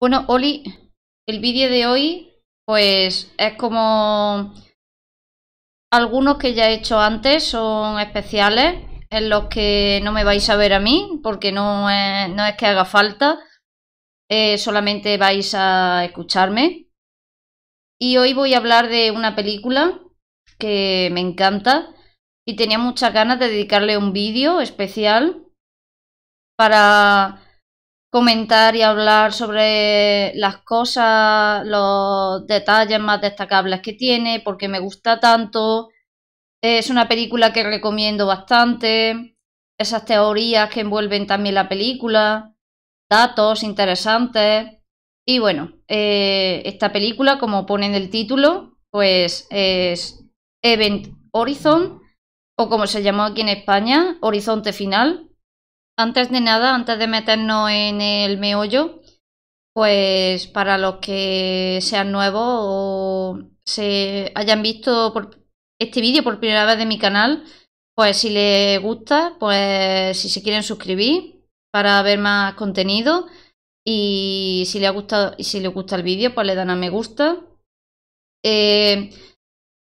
Bueno, Oli, el vídeo de hoy, pues es como algunos que ya he hecho antes, son especiales, en los que no me vais a ver a mí, porque no es, que haga falta, eh, solamente vais a escucharme. Y hoy voy a hablar de una película que me encanta y tenía muchas ganas de dedicarle un vídeo especial para comentar y hablar sobre las cosas, los detalles más destacables que tiene, porque me gusta tanto. Es una película que recomiendo bastante. Esas teorías que envuelven también la película, datos interesantes. Y bueno, eh, esta película, como pone en el título, pues es Event Horizon, o como se llamó aquí en España, Horizonte Final, antes de nada, antes de meternos en el meollo, pues para los que sean nuevos o se hayan visto este vídeo por primera vez de mi canal, pues si les gusta, pues si se quieren suscribir para ver más contenido y si les, ha gustado, si le gusta el vídeo, pues le dan a me gusta. Eh,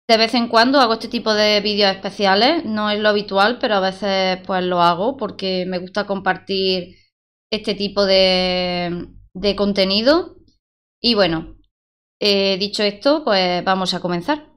de vez en cuando hago este tipo de vídeos especiales, no es lo habitual, pero a veces pues lo hago porque me gusta compartir este tipo de, contenido. Y bueno, eh, dicho esto, pues vamos a comenzar.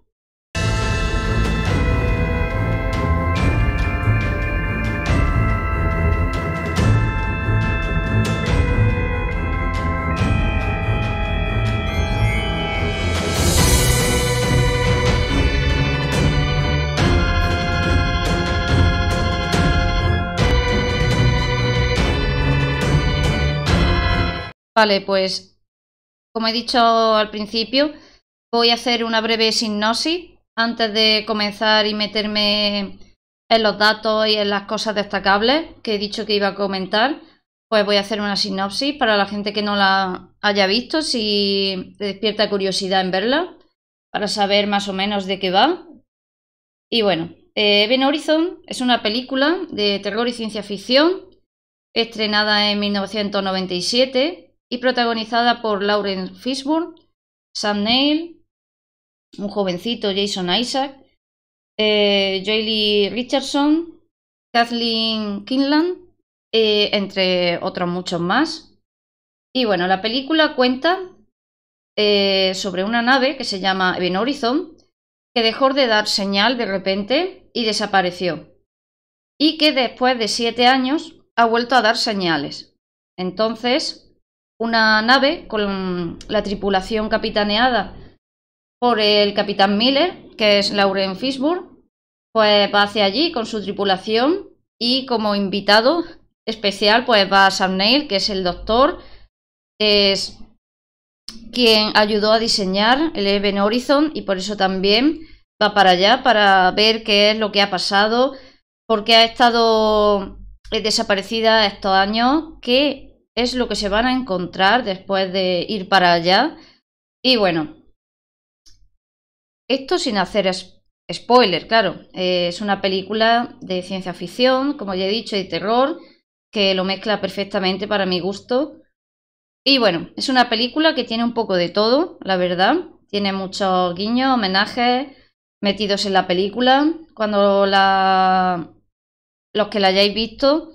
Vale, pues como he dicho al principio, voy a hacer una breve sinopsis antes de comenzar y meterme en los datos y en las cosas destacables que he dicho que iba a comentar. Pues voy a hacer una sinopsis para la gente que no la haya visto, si despierta curiosidad en verla, para saber más o menos de qué va. Y bueno, eh, Horizon es una película de terror y ciencia ficción estrenada en 1997 y protagonizada por Lauren Fishburne, Sam Neill, un jovencito Jason Isaac, eh, Richardson, Kathleen Kinlan, eh, entre otros muchos más. Y bueno, la película cuenta eh, sobre una nave que se llama Even Horizon, que dejó de dar señal de repente y desapareció. Y que después de siete años ha vuelto a dar señales. Entonces, una nave con la tripulación capitaneada por el capitán Miller, que es Lauren Fishburne, pues va hacia allí con su tripulación y como invitado especial pues va Sam Neill, que es el doctor, es quien ayudó a diseñar el Event Horizon y por eso también va para allá para ver qué es lo que ha pasado, porque ha estado eh, desaparecida estos años, que es lo que se van a encontrar después de ir para allá. Y bueno, esto sin hacer spoiler, claro. Eh, es una película de ciencia ficción, como ya he dicho, y terror, que lo mezcla perfectamente para mi gusto. Y bueno, es una película que tiene un poco de todo, la verdad. Tiene muchos guiños, homenajes metidos en la película. Cuando la... los que la hayáis visto,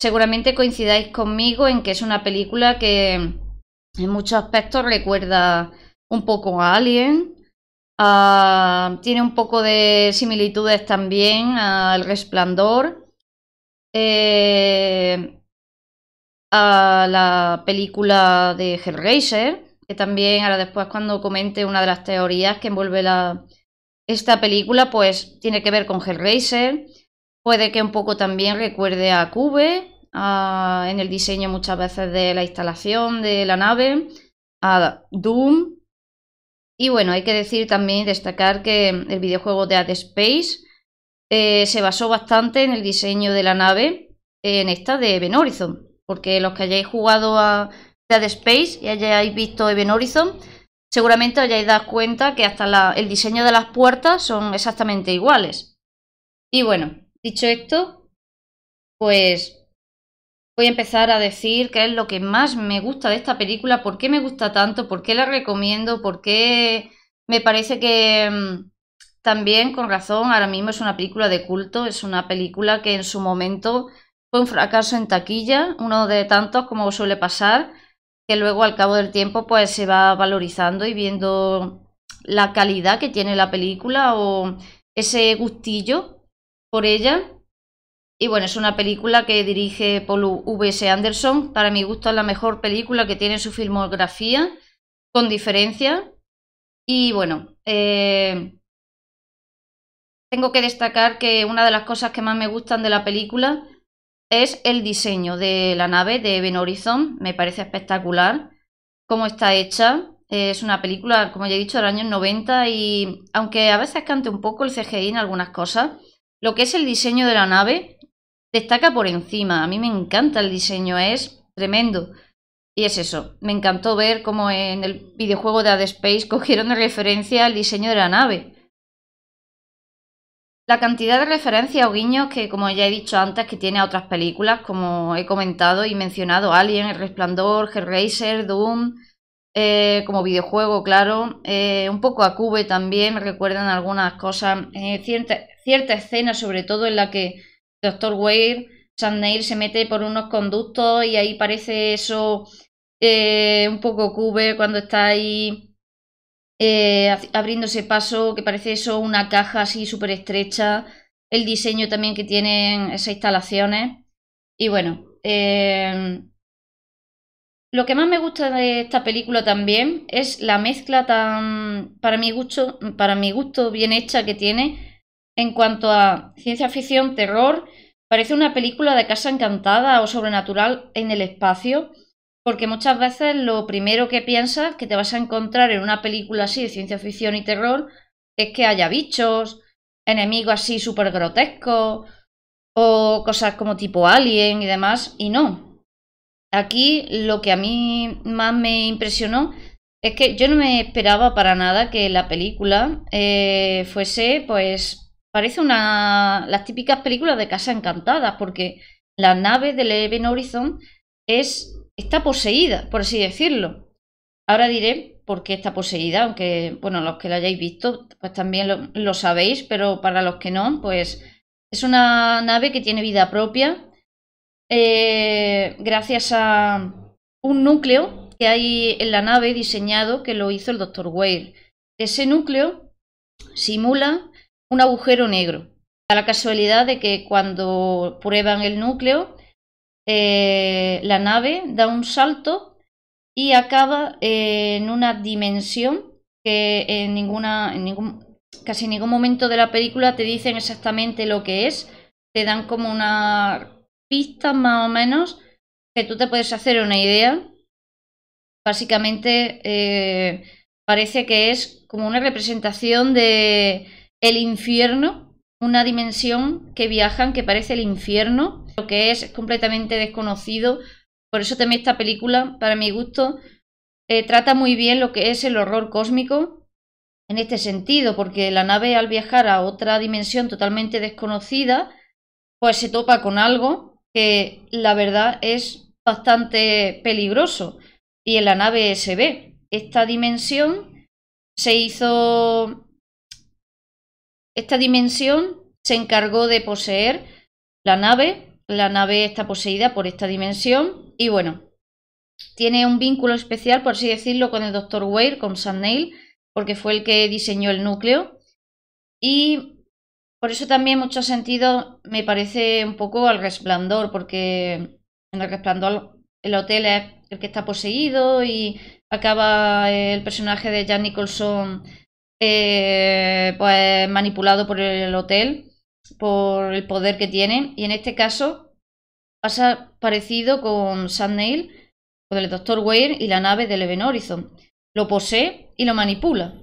seguramente coincidáis conmigo en que es una película que en muchos aspectos recuerda un poco a Alien. tiene un poco de similitudes también al Resplandor. Eh, a la película de Hellraiser, que también ahora después cuando comente una de las teorías que envuelve la, esta película, pues tiene que ver con Hellraiser. Puede que un poco también recuerde a Cube, en el diseño muchas veces de la instalación de la nave, a Doom. Y bueno, hay que decir también, destacar que el videojuego de AdSpace Space eh, se basó bastante en el diseño de la nave, en esta de Even Horizon. Porque los que hayáis jugado a Dead Space y hayáis visto Even Horizon, seguramente hayáis dado cuenta que hasta el diseño de las puertas son exactamente iguales. Y bueno, Dicho esto, pues voy a empezar a decir qué es lo que más me gusta de esta película, por qué me gusta tanto, por qué la recomiendo, por qué me parece que mm, también con razón ahora mismo es una película de culto, es una película que en su momento fue un fracaso en taquilla, uno de tantos como suele pasar, que luego al cabo del tiempo pues se va valorizando y viendo la calidad que tiene la película o ese gustillo por ella. Y bueno, es una película que dirige Paul V.S. Anderson. Para mi gusto es la mejor película que tiene su filmografía, con diferencia. Y bueno, eh, tengo que destacar que una de las cosas que más me gustan de la película es el diseño de la nave de Ben Horizon. Me parece espectacular cómo está hecha. Es una película, como ya he dicho, del año 90 y aunque a veces cante un poco el CGI en algunas cosas, lo que es el diseño de la nave destaca por encima. A mí me encanta el diseño, es tremendo. Y es eso, me encantó ver cómo en el videojuego de Ad Space cogieron de referencia el diseño de la nave. La cantidad de referencia o guiños que, como ya he dicho antes, que tiene a otras películas, como he comentado y mencionado, Alien, El Resplandor, Hellraiser, Doom, eh, como videojuego, claro. Eh, un poco a Cube también me recuerdan algunas cosas. Eh, cierta, escena, sobre todo, en la que Dr. Wade, Sandale se mete por unos conductos y ahí parece eso un poco Cube cuando está ahí abriéndose paso, que parece eso una caja así súper estrecha. El diseño también que tienen esas instalaciones. Y bueno, eh, lo que más me gusta de esta película también es la mezcla tan, para mi gusto, para mi gusto bien hecha que tiene en cuanto a ciencia ficción, terror. Parece una película de casa encantada o sobrenatural en el espacio, porque muchas veces lo primero que piensas que te vas a encontrar en una película así de ciencia ficción y terror es que haya bichos, enemigos así súper grotescos o cosas como tipo alien y demás, y no, Aquí lo que a mí más me impresionó es que yo no me esperaba para nada que la película eh, fuese, pues, parece una las típicas películas de Casa Encantada, porque la nave del Even Horizon está poseída, por así decirlo. Ahora diré por qué está poseída, aunque, bueno, los que la hayáis visto, pues también lo sabéis, pero para los que no, pues es una nave que tiene vida propia, eh, gracias a un núcleo que hay en la nave diseñado que lo hizo el doctor Whale. Ese núcleo simula un agujero negro. A la casualidad de que cuando prueban el núcleo, eh, la nave da un salto y acaba en una dimensión que en ninguna, casi ningún momento de la película te dicen exactamente lo que es. Te dan como una pistas más o menos que tú te puedes hacer una idea. Básicamente eh, parece que es como una representación de el infierno, una dimensión que viajan que parece el infierno, lo que es completamente desconocido. Por eso también esta película, para mi gusto, eh, trata muy bien lo que es el horror cósmico en este sentido, porque la nave al viajar a otra dimensión totalmente desconocida, pues se topa con algo que la verdad es bastante peligroso. Y en la nave se ve. Esta dimensión se hizo... Esta dimensión se encargó de poseer la nave. La nave está poseída por esta dimensión. Y bueno, tiene un vínculo especial, por así decirlo, con el Dr. Weir, con Sam porque fue el que diseñó el núcleo. Y por eso también en muchos sentidos me parece un poco al resplandor, porque en el resplandor el hotel es el que está poseído y acaba el personaje de Jan Nicholson eh, pues manipulado por el hotel, por el poder que tiene. Y en este caso pasa parecido con Sandnail, con el Dr. Weir y la nave de Leven Horizon. Lo posee y lo manipula.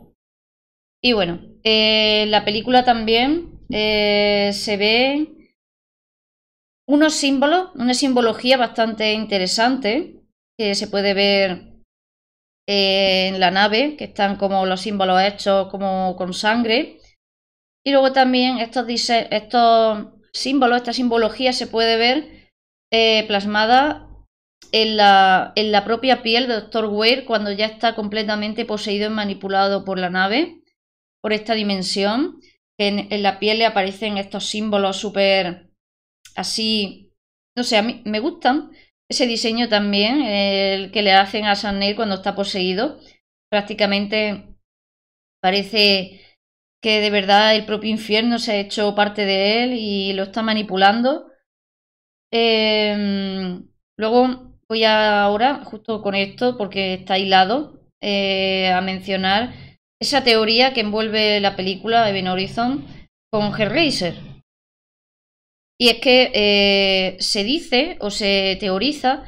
Y bueno, eh, la película también eh, se ve unos símbolos, una simbología bastante interesante que se puede ver eh, en la nave, que están como los símbolos hechos como con sangre. Y luego también estos, estos símbolos, esta simbología se puede ver eh, plasmada en la, en la propia piel de Dr. Weir cuando ya está completamente poseído y manipulado por la nave, por esta dimensión en, la piel le aparecen estos símbolos súper así, no sé, a mí me gustan. Ese diseño también, el que le hacen a Sanney cuando está poseído, prácticamente parece que de verdad el propio infierno se ha hecho parte de él y lo está manipulando. Em, luego voy ahora, justo con esto, porque está hilado, eh, a mencionar esa teoría que envuelve la película Even Horizon con Hellraiser. Y es que eh, se dice o se teoriza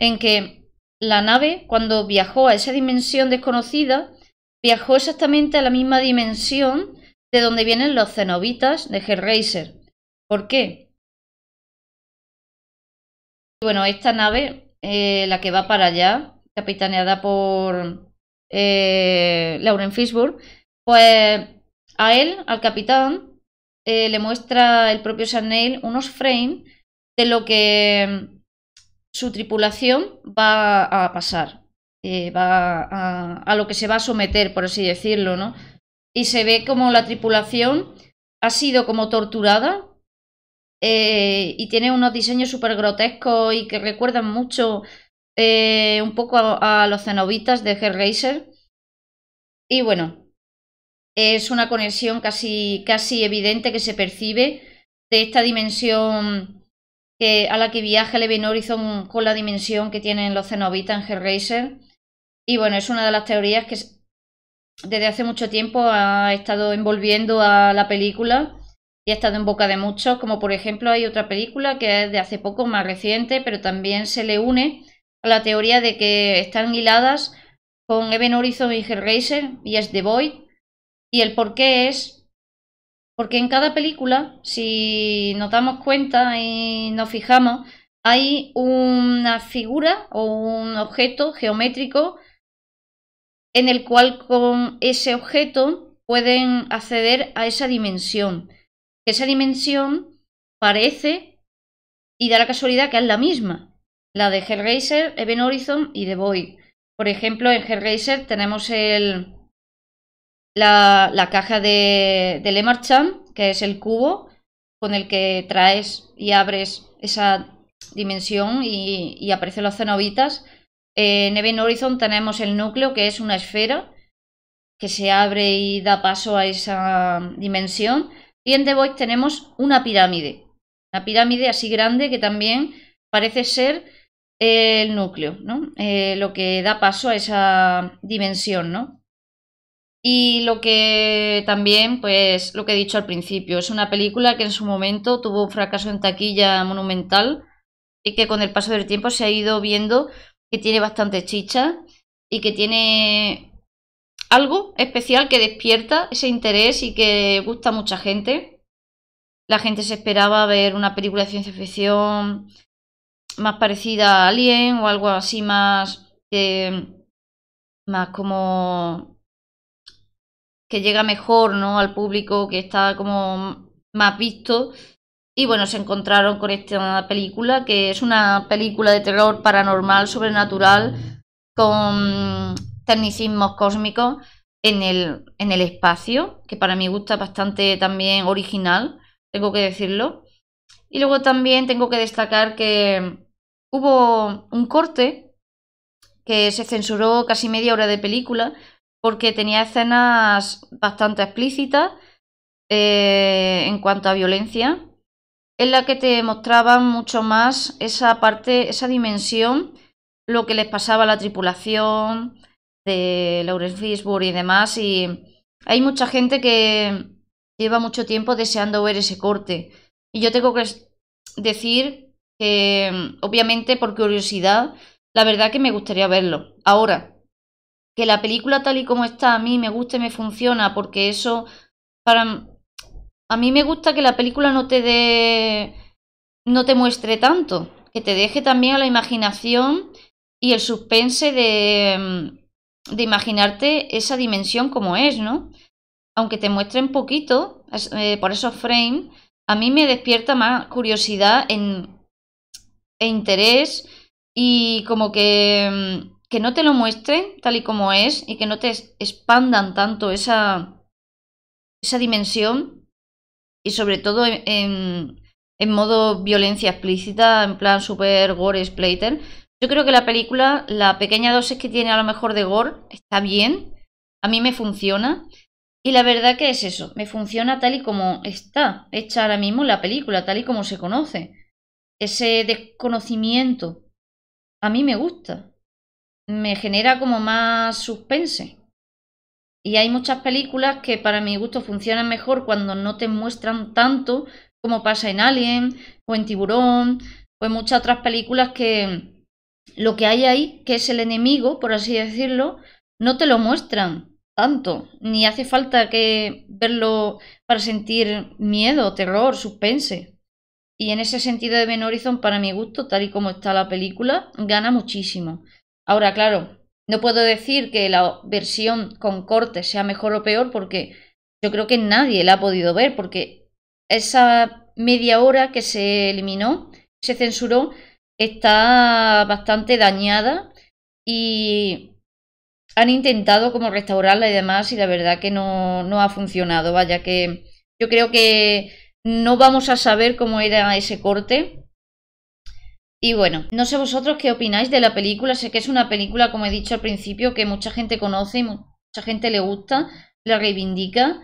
en que la nave, cuando viajó a esa dimensión desconocida, viajó exactamente a la misma dimensión de donde vienen los cenobitas de Hellraiser. ¿Por qué? Bueno, esta nave, eh, la que va para allá, capitaneada por eh, Lauren Fishburne, pues a él, al capitán, eh, le muestra el propio Chanel unos frames de lo que mm, su tripulación va a pasar, eh, va a, lo que se va a someter, por así decirlo, ¿no? Y se ve como la tripulación ha sido como torturada y tiene unos diseños súper grotescos y que recuerdan mucho eh, un poco a, los cenobitas de Hellraiser. Y bueno, es una conexión casi, casi evidente que se percibe de esta dimensión que, a la que viaja Levin Horizon con la dimensión que tienen los cenobitas en Hellraiser. Y bueno, es una de las teorías que desde hace mucho tiempo ha estado envolviendo a la película y ha estado en boca de muchos, como por ejemplo hay otra película que es de hace poco, más reciente, pero también se le une a la teoría de que están hiladas con Eben Horizon y Hellraiser y es The Void. Y el por qué es porque en cada película, si nos damos cuenta y nos fijamos, hay una figura o un objeto geométrico en el cual con ese objeto pueden acceder a esa dimensión. Esa dimensión parece y da la casualidad que es la misma la de Hellraiser, eben Horizon y The Void. Por ejemplo, en Hellraiser tenemos el, la, caja de, de Lemarchand, que es el cubo con el que traes y abres esa dimensión y, aparecen los cenobitas. en eben Horizon tenemos el núcleo, que es una esfera que se abre y da paso a esa dimensión. Y en The Void tenemos una pirámide. Una pirámide así grande que también parece ser el núcleo, ¿no? Eh, lo que da paso a esa dimensión, ¿no? Y lo que también, pues lo que he dicho al principio, es una película que en su momento tuvo un fracaso en taquilla monumental y que con el paso del tiempo se ha ido viendo que tiene bastante chicha y que tiene algo especial que despierta ese interés y que gusta a mucha gente. La gente se esperaba ver una película de ciencia ficción más parecida a Alien o algo así más. Eh, más como. que llega mejor, ¿no? Al público, que está como más visto. Y bueno, se encontraron con esta película, que es una película de terror paranormal, sobrenatural, con tecnicismos cósmicos en el, en el espacio, que para mí gusta bastante también original, tengo que decirlo. Y luego también tengo que destacar que hubo un corte que se censuró casi media hora de película porque tenía escenas bastante explícitas eh, en cuanto a violencia, en la que te mostraban mucho más esa parte, esa dimensión, lo que les pasaba a la tripulación de Lawrence Fishburne y demás. Y hay mucha gente que lleva mucho tiempo deseando ver ese corte y yo tengo que decir que, obviamente, por curiosidad, la verdad que me gustaría verlo. Ahora, que la película tal y como está a mí me gusta y me funciona, porque eso, para... A mí me gusta que la película no te dé... no te muestre tanto, que te deje también a la imaginación y el suspense de, mm, de imaginarte esa dimensión como es, ¿no? Aunque te muestren poquito eh, por esos frames, a mí me despierta más curiosidad e interés y como mm, que, no te lo muestren tal y como es y que no te expandan tanto esa, esa dimensión y sobre todo en, modo violencia explícita, en plan super gore splatter. Yo creo que la película, la pequeña dosis que tiene a lo mejor de gore, está bien, a mí me funciona. Y la verdad que es eso, me funciona tal y como está hecha ahora mismo la película, tal y como se conoce. Ese desconocimiento a mí me gusta. Me genera como más suspense. Y hay muchas películas que para mi gusto funcionan mejor cuando no te muestran tanto como pasa en Alien o en Tiburón o en muchas otras películas que lo que hay ahí, que es el enemigo, por así decirlo, no te lo muestran tanto, ni hace falta que verlo para sentir miedo, terror, suspense. Y en ese sentido de Ben Horizon, para mi gusto, tal y como está la película, gana muchísimo. Ahora, claro, no puedo decir que la versión con corte sea mejor o peor porque yo creo que nadie la ha podido ver porque esa media hora que se eliminó, se censuró, está bastante dañada y han intentado como restaurarla y demás y la verdad que no, no ha funcionado. Vaya que yo creo que no vamos a saber cómo era ese corte. Y bueno, no sé vosotros qué opináis de la película. Sé que es una película, como he dicho al principio, que mucha gente conoce y mucha gente le gusta, la reivindica.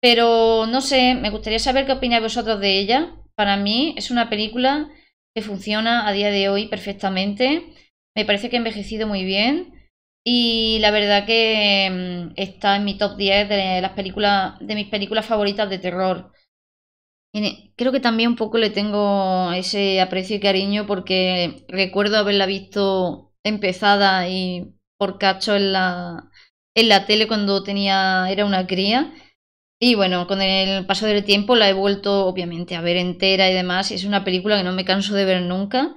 Pero no sé, me gustaría saber qué opináis vosotros de ella. Para mí es una película que funciona a día de hoy perfectamente. Me parece que ha envejecido muy bien y la verdad que mm, está en mi top 10 de las películas, de mis películas favoritas de terror. Creo que también un poco le tengo ese aprecio y cariño porque recuerdo haberla visto empezada y por cacho en la, en la tele cuando tenía, era una cría. Y bueno, con el paso del tiempo la he vuelto obviamente a ver entera y demás. Es una película que no me canso de ver nunca.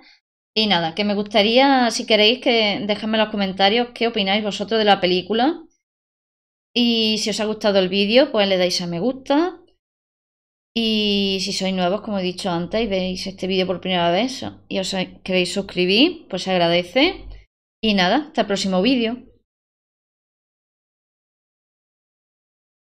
Y nada, que me gustaría, si queréis, que dejadme en los comentarios qué opináis vosotros de la película. Y si os ha gustado el vídeo, pues le dais a me gusta. Y si sois nuevos, como he dicho antes, y veis este vídeo por primera vez y os queréis suscribir, pues se agradece. Y nada, hasta el próximo vídeo.